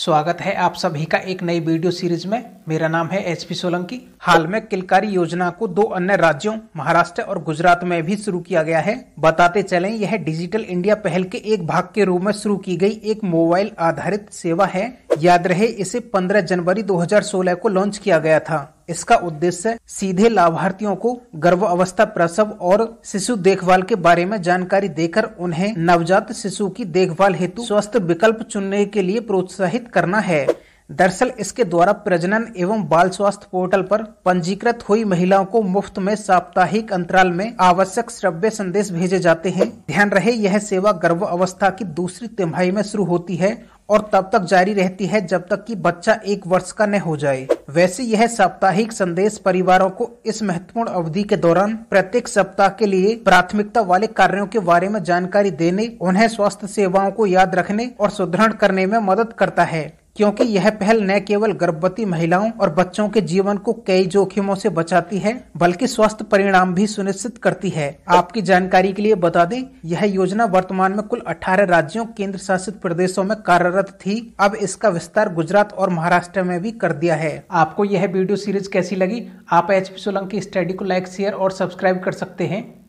स्वागत है आप सभी का एक नई वीडियो सीरीज में मेरा नाम है एच पी सोलंकी हाल में किलकारी योजना को दो अन्य राज्यों महाराष्ट्र और गुजरात में भी शुरू किया गया है बताते चलें यह डिजिटल इंडिया पहल के एक भाग के रूप में शुरू की गई एक मोबाइल आधारित सेवा है याद रहे इसे 15 जनवरी 2016 को लॉन्च किया गया था इसका उद्देश्य सीधे लाभार्थियों को गर्भ अवस्था प्रसव और शिशु देखभाल के बारे में जानकारी देकर उन्हें नवजात शिशु की देखभाल हेतु स्वस्थ विकल्प चुनने के लिए प्रोत्साहित करना है दरअसल इसके द्वारा प्रजनन एवं बाल स्वास्थ्य पोर्टल पर पंजीकृत हुई महिलाओं को मुफ्त में साप्ताहिक अंतराल में आवश्यक श्रव्य संदेश भेजे जाते हैं ध्यान रहे यह सेवा गर्भ अवस्था की दूसरी तिमाही में शुरू होती है और तब तक जारी रहती है जब तक कि बच्चा एक वर्ष का न हो जाए वैसे यह साप्ताहिक संदेश परिवारों को इस महत्वपूर्ण अवधि के दौरान प्रत्येक सप्ताह के लिए प्राथमिकता वाले कार्यों के बारे में जानकारी देने उन्हें स्वास्थ्य सेवाओं को याद रखने और सुदृढ़ करने में मदद करता है क्योंकि यह पहल न केवल गर्भवती महिलाओं और बच्चों के जीवन को कई जोखिमों से बचाती है बल्कि स्वस्थ परिणाम भी सुनिश्चित करती है आपकी जानकारी के लिए बता दें यह योजना वर्तमान में कुल 18 राज्यों केंद्र शासित प्रदेशों में कार्यरत थी अब इसका विस्तार गुजरात और महाराष्ट्र में भी कर दिया है आपको यह वीडियो सीरीज कैसी लगी आप एच सोलंकी स्टडी को लाइक शेयर और सब्सक्राइब कर सकते हैं